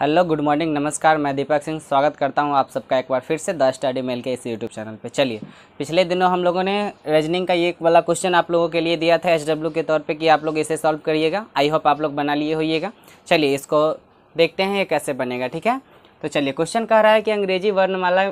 hello good morning नमस्कार मैं दीपक सिंह स्वागत करता हूं आप सबका एक बार फिर से द स्टडी मेल के इस यूट्यूब चैनल पे चलिए पिछले दिनों हम लोगों ने रेजनिंग का ये वाला क्वेश्चन आप लोगों के लिए दिया था एच के तौर पे कि आप लोग इसे सॉल्व करिएगा आई होप आप लोग बना लिए होइएगा चलिए इसको देखते हैं ये कैसे बनेगा ठीक है तो चलिए क्वेश्चन कह रहा है कि अंग्रेजी वर्णमाला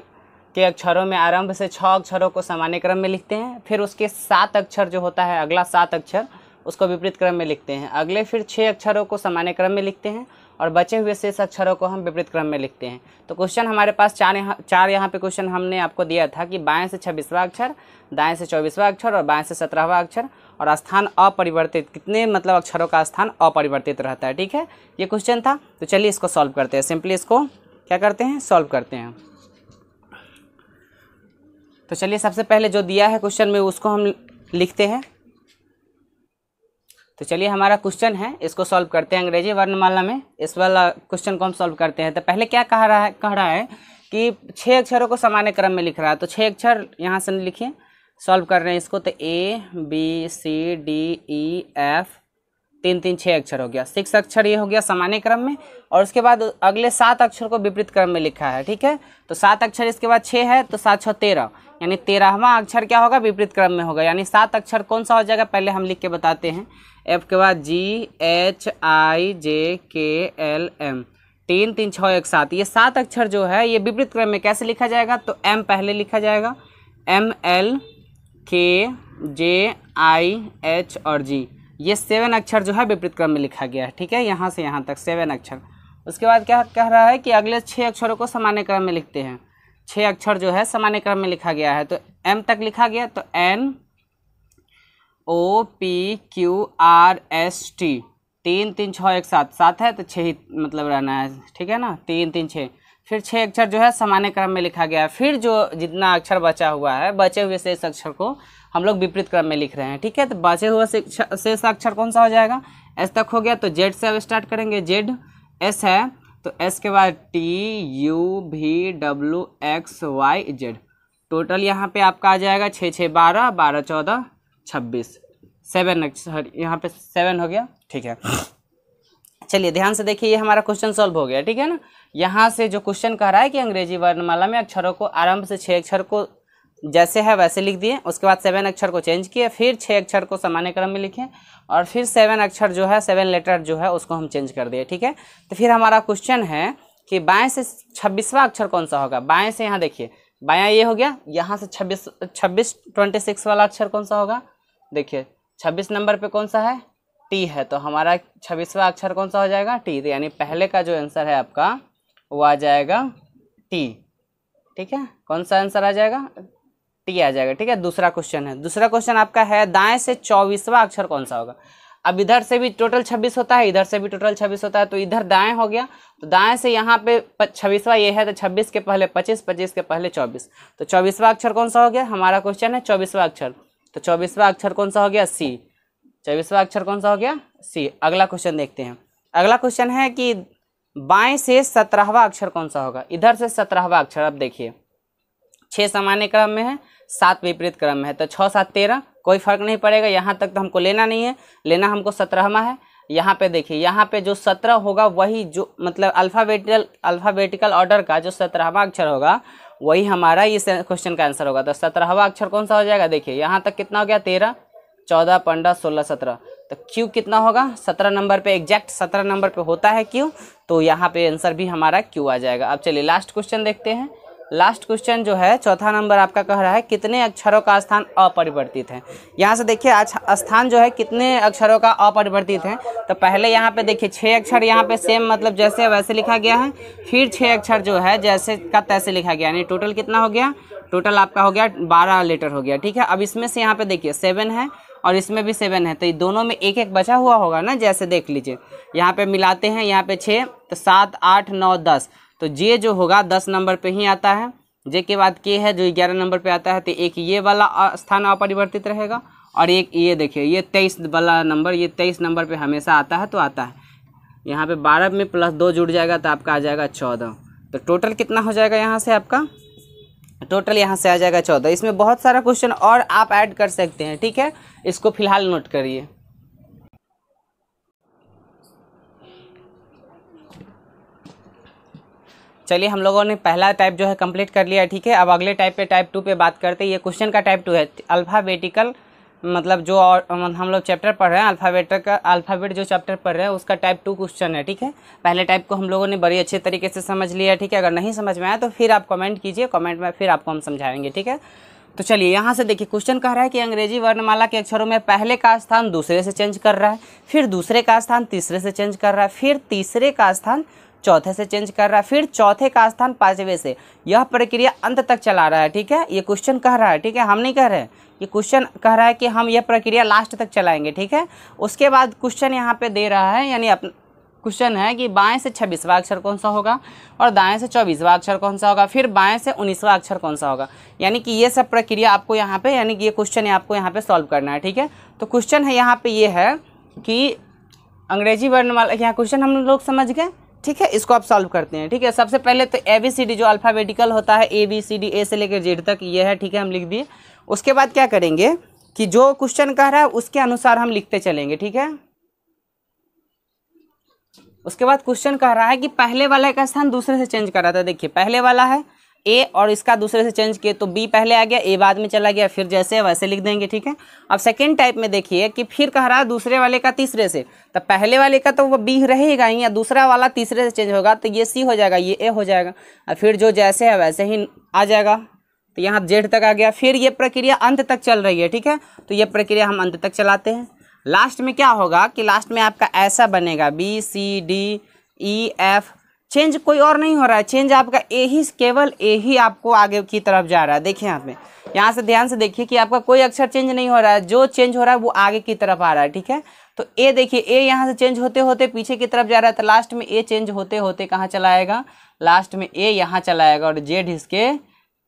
के अक्षरों में आरंभ से छः अक्षरों को सामान्य क्रम में लिखते हैं फिर उसके सात अक्षर जो होता है अगला सात अक्षर उसको विपरीत क्रम में लिखते हैं अगले फिर छः अक्षरों को सामान्य क्रम में लिखते हैं और बचे हुए शेष अक्षरों को हम विपरीत क्रम में लिखते हैं तो क्वेश्चन हमारे पास चार यहाँ चार यहाँ पे क्वेश्चन हमने आपको दिया था कि बाएँ से छब्बीसवा अक्षर दाएँ से चौबीसवा अक्षर और बाएँ से सत्रहवा अक्षर और स्थान अपरिवर्तित कितने मतलब अक्षरों का स्थान अपरिवर्तित रहता है ठीक है ये क्वेश्चन था तो चलिए इसको सॉल्व करते हैं सिंपली इसको क्या करते हैं सॉल्व करते हैं तो चलिए सबसे पहले जो दिया है क्वेश्चन में उसको हम लिखते हैं तो चलिए हमारा क्वेश्चन है इसको सॉल्व करते हैं अंग्रेजी वर्णमाला में इस वाला क्वेश्चन को हम सॉल्व करते हैं तो पहले क्या कह रहा है कह रहा है कि छः अक्षरों को सामान्य क्रम में लिख रहा है तो छः अक्षर यहाँ से लिखिए सॉल्व कर रहे हैं इसको तो A B C D E F तीन तीन छः अक्षर हो गया सिक्स अक्षर ये हो गया सामान्य क्रम में और उसके बाद अगले सात अक्षर को विपरीत क्रम में लिखा है ठीक है तो सात अक्षर इसके बाद छः है तो सात छः तेरह यानी तेरहवा अक्षर क्या होगा विपरीत क्रम में होगा यानी सात अक्षर कौन सा हो जाएगा पहले हम लिख के बताते हैं एफ के बाद जी H I J K L M तीन तीन छः एक सात ये सात अक्षर जो है ये विपरीत क्रम में कैसे लिखा जाएगा तो एम पहले लिखा जाएगा एम एल के जे आई एच और जी ये सेवन अक्षर जो है विपरीत क्रम में लिखा गया है ठीक है यहाँ से यहाँ तक सेवन अक्षर उसके बाद क्या कह रहा है कि अगले छः अक्षरों को सामान्य क्रम में लिखते हैं छः अक्षर जो है सामान्य क्रम में लिखा गया है तो एम तक लिखा गया तो N O P Q R S T तीन तीन छः एक सात सात है तो छः ही मतलब रहना है ठीक है ना तीन तीन छः फिर छः अक्षर जो है सामान्य क्रम में लिखा गया है फिर जो जितना अक्षर बचा हुआ है बचे हुए शेष अक्षर को हम लोग विपरीत क्रम में लिख रहे हैं ठीक है तो बचे हुए शेष अक्षर कौन सा हो जाएगा एस तक हो गया तो जेड से अब स्टार्ट करेंगे जेड एस है तो एस के बाद टी यू भी W X Y Z total यहाँ पे आपका आ जाएगा छः छः बारह बारह चौदह छब्बीस सेवन सॉरी यहाँ पे सेवन हो गया ठीक है चलिए ध्यान से देखिए ये हमारा क्वेश्चन सॉल्व हो गया ठीक है ना यहाँ से जो क्वेश्चन कह रहा है कि अंग्रेजी वर्णमाला में अक्षरों को आरंभ से छः अक्षर को जैसे है वैसे लिख दिए उसके बाद सेवन अक्षर को चेंज किए फिर छः अक्षर को सामान्य क्रम में लिखें और फिर सेवन अक्षर जो है सेवन लेटर जो है उसको हम चेंज कर दिए ठीक है तो फिर हमारा क्वेश्चन है कि बाएँ से छब्बीसवा अक्षर कौन सा होगा बाएँ से यहाँ देखिए बाया ये हो गया यहाँ से छब्बीस छब्बीस ट्वेंटी सिक्स वाला अक्षर कौन सा होगा देखिए छब्बीस नंबर पे कौन सा है टी है तो हमारा छब्बीसवा अक्षर कौन सा हो जाएगा टी तो यानी पहले का जो आंसर है आपका वो आ जाएगा टी ठीक है कौन सा आंसर आ जाएगा टी आ जाएगा ठीक है दूसरा क्वेश्चन है दूसरा क्वेश्चन आपका है दाएं से चौबीसवा अक्षर कौन सा होगा अब इधर से भी टोटल छब्बीस होता है इधर से भी टोटल छब्बीस होता है तो इधर दाएं हो गया तो दाएं से यहाँ पे छब्बीसवा ये है तो छब्बीस के पहले पच्चीस पच्चीस के पहले चौबीस तो चौबीसवा अक्षर कौन सा हो गया हमारा क्वेश्चन है चौबीसवा अक्षर तो चौबीसवा अक्षर कौन सा हो गया सी चौबीसवा अक्षर कौन सा हो गया सी अगला क्वेश्चन देखते हैं अगला क्वेश्चन है कि बाएं से सत्रहवा अक्षर कौन सा होगा इधर से सत्रहवा अक्षर अब देखिए छः सामान्य क्रम में है सात विपरीत क्रम में है तो छः सात तेरह कोई फर्क नहीं पड़ेगा यहाँ तक तो हमको लेना नहीं है लेना हमको सत्रहवा है यहाँ पे देखिए यहाँ पे जो सत्रह होगा वही जो मतलब अल्फ़ाबेटिकल अल्फ़ाबेटिकल ऑर्डर का जो सत्रहवा अक्षर होगा वही हमारा इस क्वेश्चन का आंसर होगा तो सत्रहवा अक्षर कौन सा हो जाएगा देखिए यहाँ तक कितना हो गया तेरह चौदह पंद्रह सोलह सत्रह तो क्यू कितना होगा सत्रह नंबर पे एग्जैक्ट सत्रह नंबर पे होता है क्यू तो यहाँ पे आंसर भी हमारा क्यू आ जाएगा अब चलिए लास्ट क्वेश्चन देखते हैं लास्ट क्वेश्चन जो है चौथा नंबर आपका कह रहा है कितने अक्षरों का स्थान अपरिवर्तित है यहाँ से देखिए स्थान जो है कितने अक्षरों का अपरिवर्तित है तो पहले यहाँ पे देखिए छः अक्षर यहाँ पे सेम मतलब जैसे वैसे लिखा गया है फिर छः अक्षर जो है जैसे का तैसे लिखा गया यानी टोटल कितना हो गया टोटल आपका हो गया बारह लीटर हो गया ठीक है अब इसमें से यहाँ पर देखिए सेवन है और इसमें भी सेवन है तो ये दोनों में एक एक बचा हुआ होगा ना जैसे देख लीजिए यहाँ पे मिलाते हैं यहाँ पर छः तो सात आठ नौ दस तो जे जो होगा दस नंबर पे ही आता है जे के बाद के है जो ग्यारह नंबर पे आता है तो एक ये वाला स्थान अपरिवर्तित रहेगा और एक ये देखिए ये तेईस वाला नंबर ये तेईस नंबर पे हमेशा आता है तो आता है यहाँ पे बारह में प्लस दो जुड़ जाएगा तो आपका आ जाएगा चौदह तो टोटल कितना हो जाएगा यहाँ से आपका टोटल यहाँ से आ जाएगा चौदह इसमें बहुत सारा क्वेश्चन और आप ऐड कर सकते हैं ठीक है इसको फिलहाल नोट करिए चलिए हम लोगों ने पहला टाइप जो है कंप्लीट कर लिया ठीक है अब अगले टाइप पे टाइप टू पे बात करते हैं ये क्वेश्चन का टाइप टू है अल्फ़ाबेटिकल मतलब जो और मतलब हम लोग चैप्टर पढ़ रहे हैं अल्फ़ाबेट का अल्फ़ाबेट जो चैप्टर पढ़ रहे हैं उसका टाइप टू क्वेश्चन है ठीक है पहले टाइप को हम लोगों ने बड़ी अच्छे तरीके से समझ लिया ठीक है अगर नहीं समझ में आया तो फिर आप कमेंट कीजिए कमेंट में फिर आपको हम समझाएंगे ठीक है तो चलिए यहाँ से देखिए क्वेश्चन कह रहा है कि अंग्रेजी वर्णमाला के अक्षरों में पहले का स्थान दूसरे से चेंज कर रहा है फिर दूसरे का स्थान तीसरे से चेंज कर रहा है फिर तीसरे का स्थान चौथे से चेंज कर रहा है फिर चौथे का स्थान पाँचवें से यह प्रक्रिया अंत तक चला रहा है ठीक है ये क्वेश्चन कह रहा है ठीक है हम नहीं कह रहे हैं ये क्वेश्चन कह रहा है कि हम यह प्रक्रिया लास्ट तक चलाएंगे ठीक है उसके बाद क्वेश्चन यहाँ पे दे रहा है यानी क्वेश्चन है कि बाएं से छब्बीसवा अक्षर कौन सा होगा और दाएं से चौबीसवा अक्षर कौन सा होगा फिर बाएं से उन्नीसवा अक्षर कौन सा होगा यानी कि ये सब प्रक्रिया आपको यहाँ पे यानी कि ये क्वेश्चन आपको यहाँ पे सॉल्व करना है ठीक है तो क्वेश्चन है यहाँ पे ये है कि अंग्रेजी वर्णमाला यहाँ क्वेश्चन हम लोग समझ गए ठीक है इसको आप सॉल्व करते हैं ठीक है सबसे पहले तो ए बी सी डी जो अल्फ़ाबेटिकल होता है A B C D A से लेकर जेड तक ये है ठीक है हम लिख दिए उसके बाद क्या करेंगे कि जो क्वेश्चन कह रहा है उसके अनुसार हम लिखते चलेंगे ठीक है उसके बाद क्वेश्चन कह रहा है कि पहले वाले का स्थान दूसरे से चेंज कर रहा था देखिए पहले वाला है ए और इसका दूसरे से चेंज किए तो बी पहले आ गया ए बाद में चला गया फिर जैसे वैसे लिख देंगे ठीक है अब सेकेंड टाइप में देखिए कि फिर कह रहा है दूसरे वाले का तीसरे से तो पहले वाले का तो वो बी रहेगा ही या दूसरा वाला तीसरे से चेंज होगा तो ये सी हो जाएगा ये ए हो जाएगा और फिर जो जैसे है वैसे ही आ जाएगा तो यहाँ जेड तक आ गया फिर ये प्रक्रिया अंत तक चल रही है ठीक है तो ये प्रक्रिया हम अंत तक चलाते हैं लास्ट में क्या होगा कि लास्ट में आपका ऐसा बनेगा B C D E F change कोई और नहीं हो रहा है चेंज आपका ए ही केवल ए ही आपको आगे की तरफ जा रहा है देखिए यहाँ पे यहाँ से ध्यान से देखिए कि आपका कोई अक्षर चेंज नहीं हो रहा है जो चेंज हो रहा है वो आगे की तरफ आ रहा है ठीक है तो ए देखिए ए यहाँ से चेंज होते होते पीछे की तरफ जा रहा है तो लास्ट में ए चेंज होते होते कहाँ चलाएगा लास्ट में ए यहाँ चलाएगा और जेड इसके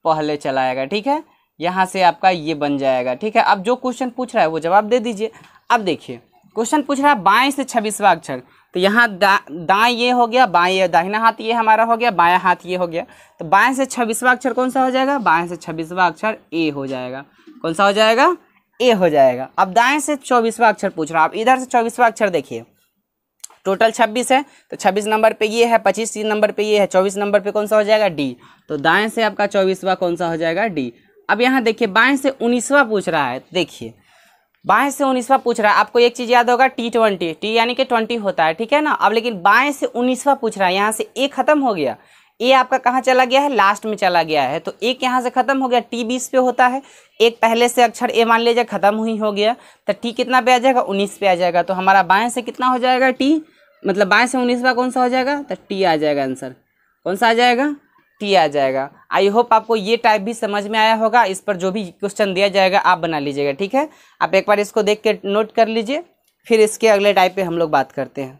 पहले चलाएगा ठीक है यहाँ से आपका ये बन जाएगा ठीक है अब जो क्वेश्चन पूछ रहा है वो जवाब दे दीजिए अब देखिए क्वेश्चन पूछ रहा है बाईस से छब्बीसवा अक्षर तो यहाँ दा दाएँ ये हो गया बाएँ दाहिना हाथ ये हमारा हो गया बायां हाथ ये हो गया तो बाएँ से छब्बीसवा अक्षर कौन सा हो जाएगा बाएँ से छब्बीसवा अक्षर ए हो जाएगा कौन सा हो जाएगा ए हो जाएगा अब दाएँ से चौबीसवा अक्षर पूछ रहा आप इधर से चौबीसवा अक्षर देखिए टोटल छब्बीस है तो छब्बीस नंबर पर ये है पच्चीस नंबर पर ये है चौबीस नंबर पर कौन सा हो जाएगा डी तो दाएँ से आपका चौबीसवा कौन सा हो जाएगा डी अब यहाँ देखिए बाएँ से उन्नीसवा पूछ रहा है तो देखिए बाएं से उन्नीसवा पूछ रहा है आपको एक चीज़ याद होगा टी ट्वेंटी टी यानी कि ट्वेंटी होता है ठीक है ना अब लेकिन बाएं से उन्नीसवा पूछ रहा है यहाँ से ए खत्म हो गया ए आपका कहाँ चला गया है लास्ट में चला गया है तो एक यहाँ से खत्म हो गया टी बीस पे होता है एक पहले से अक्षर ए मान लीजिए खत्म हुई हो गया तो टी कितना पे आ जाएगा उन्नीस पे आ जाएगा तो हमारा बाएँ से कितना हो जाएगा टी मतलब बाएँ से उन्नीसवा कौन सा हो जाएगा तो टी आ जाएगा आंसर कौन सा आ जाएगा दिया जाएगा आई होप आपको ये टाइप भी समझ में आया होगा इस पर जो भी क्वेश्चन दिया जाएगा आप बना लीजिएगा ठीक है आप एक बार इसको देख के नोट कर लीजिए फिर इसके अगले टाइप पे हम लोग बात करते हैं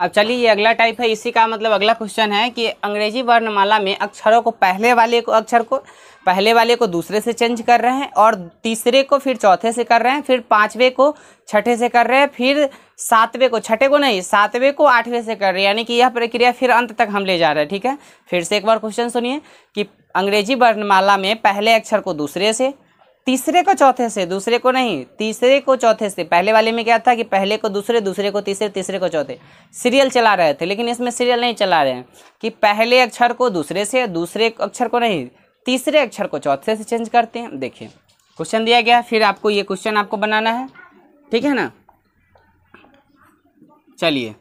अब चलिए ये अगला टाइप है इसी का मतलब अगला क्वेश्चन है कि अंग्रेजी वर्णमाला में अक्षरों को पहले वाले को अक्षर को पहले वाले को दूसरे से चेंज कर रहे हैं और तीसरे को फिर चौथे से कर रहे हैं फिर पाँचवें को छठे से कर रहे हैं फिर सातवें को छठे को नहीं सातवें को आठवें से कर रहे हैं यानी कि यह प्रक्रिया फिर अंत तक हम ले जा रहे हैं ठीक है फिर से एक बार क्वेश्चन सुनिए कि अंग्रेजी वर्णमाला में पहले अक्षर को दूसरे से तीसरे को चौथे से दूसरे को नहीं तीसरे को चौथे से पहले वाले में क्या था कि पहले को दूसरे दूसरे को तीसरे तीसरे को चौथे सीरियल चला रहे थे लेकिन इसमें सीरियल नहीं चला रहे हैं कि पहले अक्षर को दूसरे से दूसरे अक्षर को नहीं तीसरे अक्षर को चौथे से चेंज करते हैं देखिए क्वेश्चन दिया गया फिर आपको ये क्वेश्चन आपको बनाना है ठीक है ना चलिए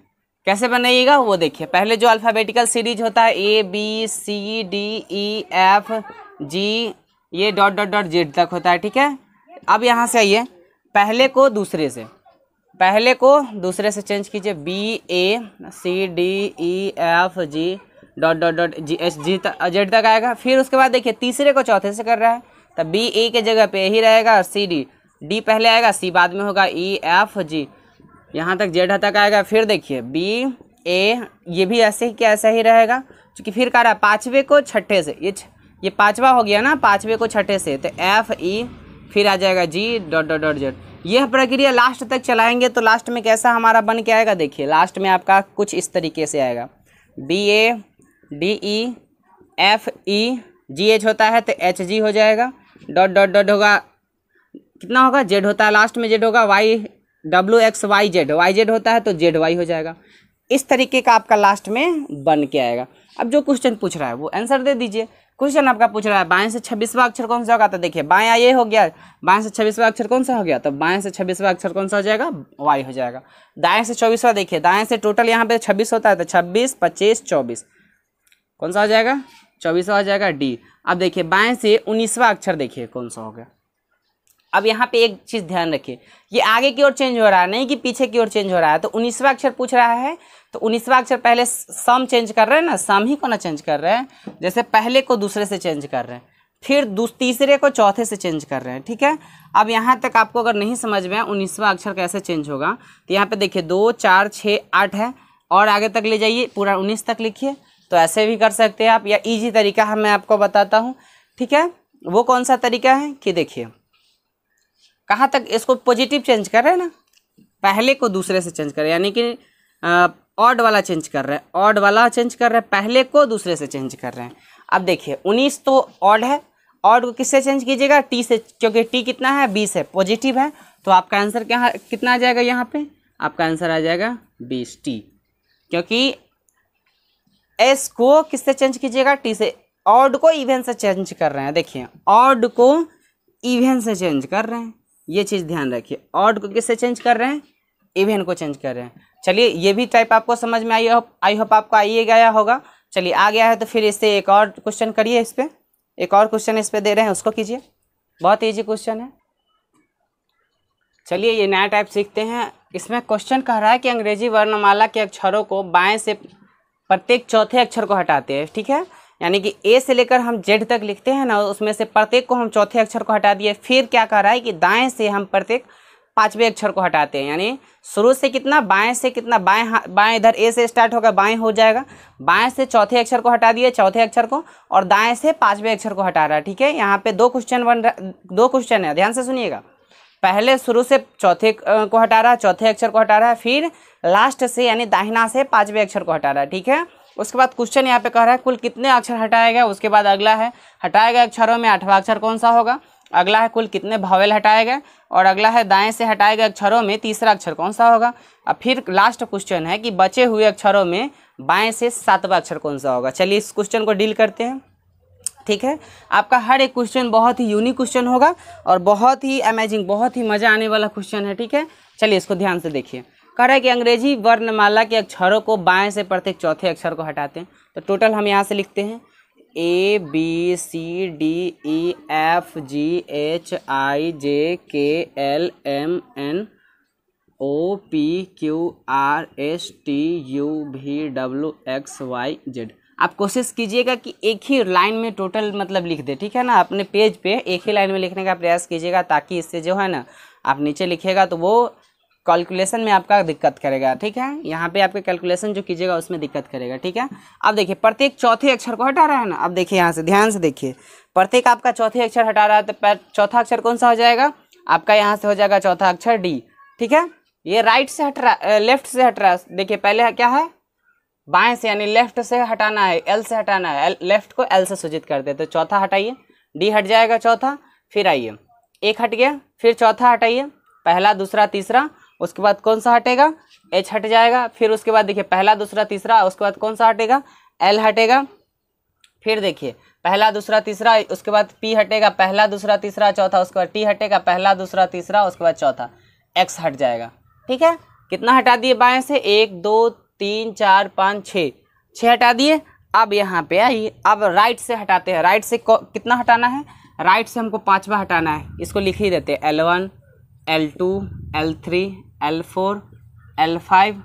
कैसे बनाइएगा वो देखिए पहले जो अल्फ़ाबेटिकल सीरीज होता है A B C D E F G ये डॉट डॉट डॉट जेड तक होता है ठीक है अब यहाँ से आइए पहले को दूसरे से पहले को दूसरे से चेंज कीजिए B A C D E F G dot dot dot G H G तक जेड तक आएगा फिर उसके बाद देखिए तीसरे को चौथे से कर रहा है तो बी ए के जगह पे यही रहेगा और सी डी डी पहले आएगा सी बाद में होगा ई एफ जी यहाँ तक जेड तक आएगा फिर देखिए बी ए ये भी ऐसे ही क्या ऐसा ही रहेगा क्योंकि फिर कह रहा है पाँचवें को छठे से ये ये पाँचवा हो गया ना पाँचवें को छठे से तो एफ ई e, फिर आ जाएगा G dot dot dot Z यह प्रक्रिया लास्ट तक चलाएंगे तो लास्ट में कैसा हमारा बन के आएगा देखिए लास्ट में आपका कुछ इस तरीके से आएगा D A D E F E G H होता है तो एच जी हो जाएगा डॉट डॉट डॉट होगा कितना होगा जेड होता है लास्ट में जेड होगा Y W X Y Z Y Z होता है तो जेड वाई हो जाएगा इस तरीके का आपका लास्ट में बन के आएगा अब जो क्वेश्चन पूछ रहा है वो आंसर दे दीजिए क्वेश्चन आपका पूछ रहा है बाएं से छब्बीसवा अक्षर कौन सा होगा तो देखिए बाया ये हो गया बाएं से छब्बीसवा अक्षर कौन सा हो गया तो बाएं से छब्बीसवा अक्षर कौन सा हो जाएगा वाई हो जाएगा दाएं से चौबीसवा देखिए दाएं से टोटल यहाँ पे छब्बीस होता है तो छब्बीस पच्चीस चौबीस कौन सा हो जाएगा चौबीसवा हो जाएगा डी अब देखिए बाएं से उन्नीसवा अक्षर देखिए कौन सा हो गया अब यहाँ पे एक चीज़ ध्यान रखिए ये आगे की ओर चेंज हो रहा है नहीं कि पीछे की ओर चेंज हो रहा है तो उन्नीसवा अक्षर पूछ रहा है तो उन्नीसवा अक्षर पहले सम चेंज कर रहे हैं ना सम ही को ना चेंज कर रहे हैं जैसे पहले को दूसरे से चेंज कर रहे हैं फिर तीसरे को चौथे से चेंज कर रहे हैं ठीक है अब यहाँ तक आपको अगर नहीं समझ में उन्नीसवा अक्षर कैसे चेंज होगा तो यहाँ पे देखिए दो चार छः आठ है और आगे तक ले जाइए पूरा उन्नीस तक लिखिए तो ऐसे भी कर सकते हैं आप या इजी तरीका है मैं आपको बताता हूँ ठीक है वो कौन सा तरीका है कि देखिए कहाँ तक इसको पॉजिटिव चेंज कर रहे हैं ना पहले को दूसरे से चेंज करें यानी कि ऑड वाला चेंज कर रहे हैं ऑड वाला चेंज कर रहे हैं पहले को दूसरे से चेंज कर रहे हैं अब देखिए उन्नीस तो ऑड है ऑड को किससे चेंज कीजिएगा टी से क्योंकि टी कितना है बीस है पॉजिटिव है तो आपका आंसर क्या कितना आ जाएगा यहाँ पे आपका आंसर आ जाएगा बीस टी क्योंकि एस को किससे चेंज कीजिएगा टी से ऑड को इवेन से चेंज कर रहे हैं देखिए ऑड को इवेन से चेंज कर रहे हैं ये चीज़ ध्यान रखिए ऑड को किससे चेंज कर रहे हैं इवेंट को चेंज कर रहे हैं चलिए ये भी टाइप आपको समझ में आई होप आई होप आपको आइए गया होगा चलिए आ गया है तो फिर इससे एक और क्वेश्चन करिए इस पर एक और क्वेश्चन इस पर दे रहे हैं उसको कीजिए बहुत ईजी क्वेश्चन है चलिए ये नया टाइप सीखते हैं इसमें क्वेश्चन कह रहा है कि अंग्रेजी वर्णमाला के अक्षरों को बाएं से प्रत्येक चौथे अक्षर को हटाते हैं ठीक है यानी कि ए से लेकर हम जेड तक लिखते हैं ना उसमें से प्रत्येक को हम चौथे अक्षर को हटा दिए फिर क्या कह रहा है कि दाएं से हम प्रत्येक पांचवें अक्षर को हटाते हैं यानी शुरू से कितना बाएं से कितना बाएं हाँ, बाएं इधर ए से स्टार्ट होगा बाएं हो जाएगा बाएं से चौथे अक्षर को हटा दिए चौथे अक्षर को और दाएं से पांचवें अक्षर को हटा रहा है ठीक है यहाँ पे दो क्वेश्चन बन रहा दो क्वेश्चन है ध्यान से सुनिएगा पहले शुरू से चौथे को हटा रहा है चौथे अक्षर को हटा रहा है फिर लास्ट से यानी दाहिना से पाँचवें अक्षर को हटा रहा है ठीक है उसके बाद क्वेश्चन यहाँ पे कह रहा है कुल कितने अक्षर हटाया गया उसके बाद अगला है हटाए गए अक्षरों में आठवां अक्षर कौन सा होगा अगला है कुल कितने भावेल हटाए गए और अगला है दाएं से हटाए गए अक्षरों में तीसरा अक्षर कौन सा होगा अब फिर लास्ट क्वेश्चन है कि बचे हुए अक्षरों में बाएं से सातवां अक्षर कौन सा होगा चलिए इस क्वेश्चन को डील करते हैं ठीक है आपका हर एक क्वेश्चन बहुत ही यूनिक क्वेश्चन होगा और बहुत ही अमेजिंग बहुत ही मज़ा आने वाला क्वेश्चन है ठीक है चलिए इसको ध्यान से देखिए कह रहा है कि अंग्रेजी वर्णमाला के अक्षरों को बाएं से प्रत्येक चौथे अक्षर को हटाते हैं तो टोटल हम यहाँ से लिखते हैं A B C D E F G H I J K L M N O P Q R S T U V W X Y Z आप कोशिश कीजिएगा कि एक ही लाइन में टोटल मतलब लिख दे ठीक है ना अपने पेज पे एक ही लाइन में लिखने का प्रयास कीजिएगा ताकि इससे जो है ना आप नीचे लिखेगा तो वो कैलकुलेशन में आपका दिक्कत करेगा ठीक है यहाँ पे आपके कैलकुलेशन जो कीजिएगा उसमें दिक्कत करेगा ठीक है अब देखिए प्रत्येक चौथे अक्षर को हटा रहा है ना अब देखिए यहाँ से ध्यान से देखिए प्रत्येक आपका चौथे अक्षर हटा रहा है तो चौथा अक्षर कौन सा हो जाएगा आपका यहाँ से हो जाएगा चौथा अक्षर डी ठीक है ये राइट से हट रहा लेफ्ट से हट रहा है देखिए पहले क्या है बाएं से यानी लेफ्ट से हटाना है एल से हटाना है लेफ्ट को एल से सूचित कर दे तो चौथा हटाइए डी हट जाएगा चौथा फिर आइए एक हट गया फिर चौथा हटाइए पहला दूसरा तीसरा उसके बाद कौन सा हटेगा एच हट जाएगा फिर उसके बाद देखिए पहला दूसरा तीसरा उसके बाद कौन सा हटेगा एल हटेगा फिर देखिए पहला दूसरा तीसरा उसके बाद पी हटेगा पहला दूसरा तीसरा चौथा उसके बाद टी हटेगा पहला दूसरा तीसरा उसके बाद चौथा एक्स हट जाएगा ठीक है कितना हटा दिए बाएं से एक दो तीन चार पाँच छः छः हटा दिए अब यहाँ पे आई अब राइट से हटाते हैं राइट से कितना हटाना है राइट से हमको पाँचवा हटाना है इसको लिख ही देते हैं L one L two L three L four L five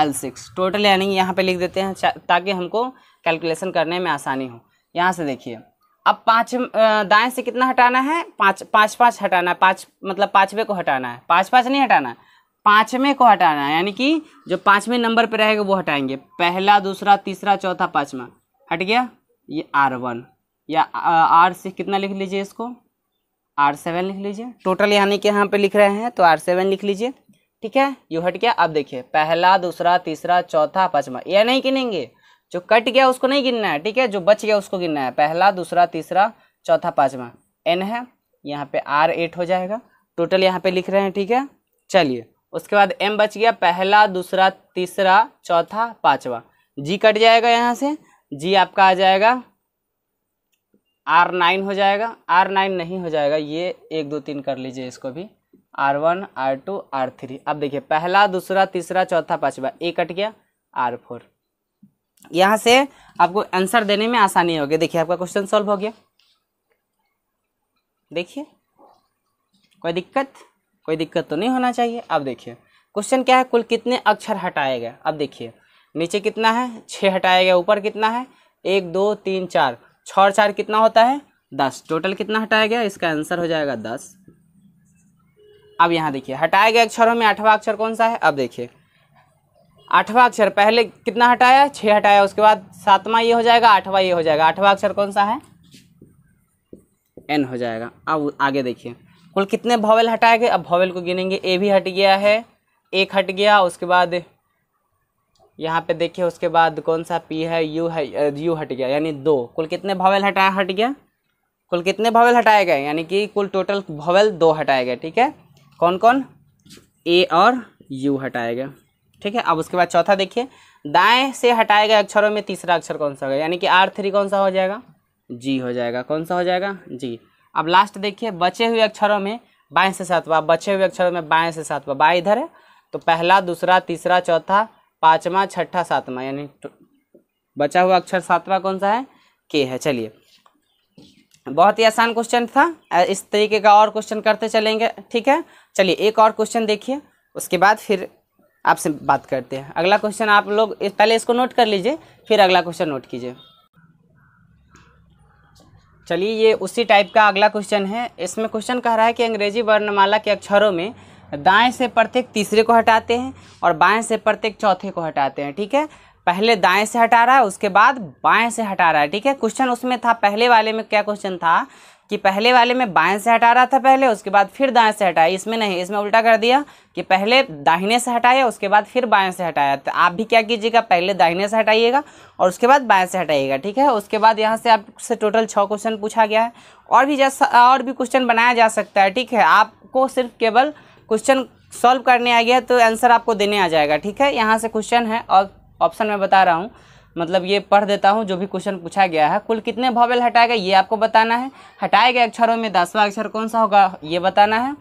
L six total यानी यहाँ पे लिख देते हैं ताकि हमको कैलकुलेशन करने में आसानी हो यहाँ से देखिए अब पाँच दाएं से कितना हटाना है पाँच पाँच पाँच हटाना है पाँच मतलब पाँचवें को हटाना है पाँच पाँच नहीं हटाना है पाँचवें को हटाना है यानी कि जो पाँचवें नंबर पर रहेगा वो हटाएंगे पहला दूसरा तीसरा चौथा पाँचवा हट गया ये आर वन या आर से कितना लिख लीजिए इसको आर सेवन लिख लीजिए टोटल यानी कि यहाँ पे लिख रहे हैं तो आर सेवन लिख लीजिए ठीक है यू हट गया अब देखिए पहला दूसरा तीसरा चौथा पाँचवा यह नहीं गिनेंगे जो कट गया उसको नहीं गिनना है ठीक है जो बच गया उसको गिनना है पहला दूसरा तीसरा चौथा पाँचवा एन है यहाँ पे आर एट हो जाएगा टोटल यहाँ पे लिख रहे हैं ठीक है चलिए उसके बाद एम बच गया पहला दूसरा तीसरा चौथा पाँचवा जी कट जाएगा यहाँ से जी आपका आ जाएगा आर नाइन हो जाएगा आर नाइन नहीं हो जाएगा ये एक दो तीन कर लीजिए इसको भी R one R two R three अब देखिए पहला दूसरा तीसरा चौथा पाँचवा ए कट गया आर फोर यहाँ से आपको आंसर देने में आसानी होगी देखिए आपका क्वेश्चन सॉल्व हो गया देखिए कोई दिक्कत कोई दिक्कत तो नहीं होना चाहिए अब देखिए क्वेश्चन क्या है कुल कितने अक्षर हटाए गए अब देखिए नीचे कितना है छः हटाया गया ऊपर कितना है एक दो तीन चार छः और चार कितना होता है दस टोटल कितना हटाया गया इसका आंसर हो जाएगा दस अब यहाँ देखिए हटाए गए अक्षरों में आठवां अक्षर कौन सा है अब देखिए आठवां अक्षर पहले कितना हटाया छः हटाया उसके बाद सातवां ये हो जाएगा आठवां ये हो जाएगा आठवां अक्षर कौन सा है एन हो जाएगा अब आगे देखिए कुल कितने भॉवेल हटाए गए अब भॉवेल को गिनेंगे ए भी हट गया है एक हट गया उसके बाद यहाँ पे देखिए उसके बाद कौन सा पी है यू है यू हट गया यानी दो कुल कितने भवेल हटाया हट गया कुल कितने भवेल हटाए गए यानी कि कुल टोटल भवेल दो हटाए गए ठीक है कौन कौन ए और यू हटाए गए ठीक है अब उसके बाद चौथा देखिए दाएं से हटाए गए अक्षरों में तीसरा अक्षर कौन सा होगा यानी कि आर थ्री कौन सा हो जाएगा जी हो जाएगा कौन सा हो जाएगा जी अब लास्ट देखिए बचे हुए अक्षरों में बाएं से सातवा बचे हुए अक्षरों में बाएं से सातवा बाएं इधर है तो पहला दूसरा तीसरा चौथा पांचवा छठा सातवां यानी तो बचा हुआ अक्षर सातवा कौन सा है के है चलिए बहुत ही आसान क्वेश्चन था इस तरीके का और क्वेश्चन करते चलेंगे ठीक है चलिए एक और क्वेश्चन देखिए उसके बाद फिर आपसे बात करते हैं अगला क्वेश्चन आप लोग पहले इसको नोट कर लीजिए फिर अगला क्वेश्चन नोट कीजिए चलिए ये उसी टाइप का अगला क्वेश्चन है इसमें क्वेश्चन कह रहा है कि अंग्रेजी वर्णमाला के अक्षरों में दाएं से प्रत्येक तीसरे को हटाते हैं और बाएं से प्रत्येक चौथे को हटाते हैं ठीक है पहले दाएं से हटा रहा है उसके बाद बाएं से हटा रहा है ठीक है क्वेश्चन उसमें था पहले वाले में क्या क्वेश्चन था कि पहले वाले में बाएं से हटा रहा था पहले उसके बाद फिर दाएं से हटाया इसमें नहीं इसमें उल्टा कर दिया कि पहले दाहिने से हटाया उसके बाद फिर बाएं से हटाया तो आप भी क्या कीजिएगा पहले दाहिने से हटाइएगा और उसके बाद बाएं से हटाइएगा ठीक है उसके बाद यहाँ से आपसे टोटल छः क्वेश्चन पूछा गया है और भी जैसा और भी क्वेश्चन बनाया जा सकता है ठीक है आपको सिर्फ केवल क्वेश्चन सॉल्व करने आ गया तो आंसर आपको देने आ जाएगा ठीक है यहाँ से क्वेश्चन है और ऑप्शन में बता रहा हूँ मतलब ये पढ़ देता हूँ जो भी क्वेश्चन पूछा गया है कुल कितने भॉवेल हटाए गए ये आपको बताना है हटाए गए अक्षरों में दसवां अक्षर कौन सा होगा ये बताना है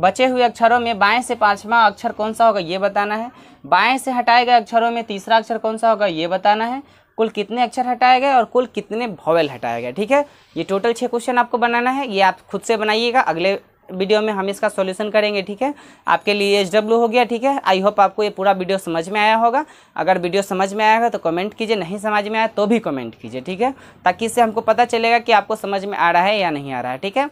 बचे हुए अक्षरों में बाएं से पांचवा अक्षर कौन सा होगा ये बताना है बाएं से हटाए गए अक्षरों में तीसरा अक्षर कौन सा होगा ये बताना है कुल कितने अक्षर हटाए गए और कुल कितने भॉवेल हटाए गए ठीक है ये टोटल छः क्वेश्चन आपको बनाना है ये आप खुद से बनाइएगा अगले वीडियो में हम इसका सॉल्यूशन करेंगे ठीक है आपके लिए एच डब्ल्यू हो गया ठीक है आई होप आपको ये पूरा वीडियो समझ में आया होगा अगर वीडियो समझ में आएगा तो कमेंट कीजिए नहीं समझ में आया तो भी कमेंट कीजिए ठीक है ताकि इससे हमको पता चलेगा कि आपको समझ में आ रहा है या नहीं आ रहा है ठीक है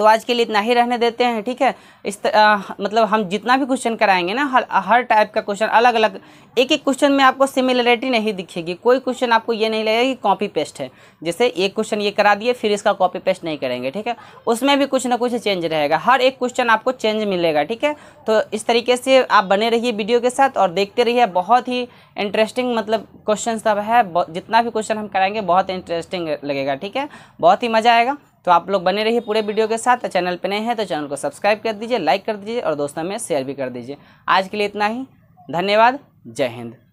तो आज के लिए इतना ही रहने देते हैं ठीक है इस आ, मतलब हम जितना भी क्वेश्चन कराएंगे ना हर हर टाइप का क्वेश्चन अलग अलग एक एक क्वेश्चन में आपको सिमिलरिटी नहीं दिखेगी कोई क्वेश्चन आपको ये नहीं लगेगा कि कॉपी पेस्ट है जैसे एक क्वेश्चन ये करा दिए फिर इसका कॉपी पेस्ट नहीं करेंगे ठीक है उसमें भी कुछ ना कुछ चेंज रहेगा हर एक क्वेश्चन आपको चेंज मिलेगा ठीक है तो इस तरीके से आप बने रहिए वीडियो के साथ और देखते रहिए बहुत ही इंटरेस्टिंग मतलब क्वेश्चन सब है जितना भी क्वेश्चन हम कराएंगे बहुत इंटरेस्टिंग लगेगा ठीक है बहुत ही मज़ा आएगा तो आप लोग बने रहिए पूरे वीडियो के साथ तो चैनल पर नए हैं तो चैनल को सब्सक्राइब कर दीजिए लाइक कर दीजिए और दोस्तों में शेयर भी कर दीजिए आज के लिए इतना ही धन्यवाद जय हिंद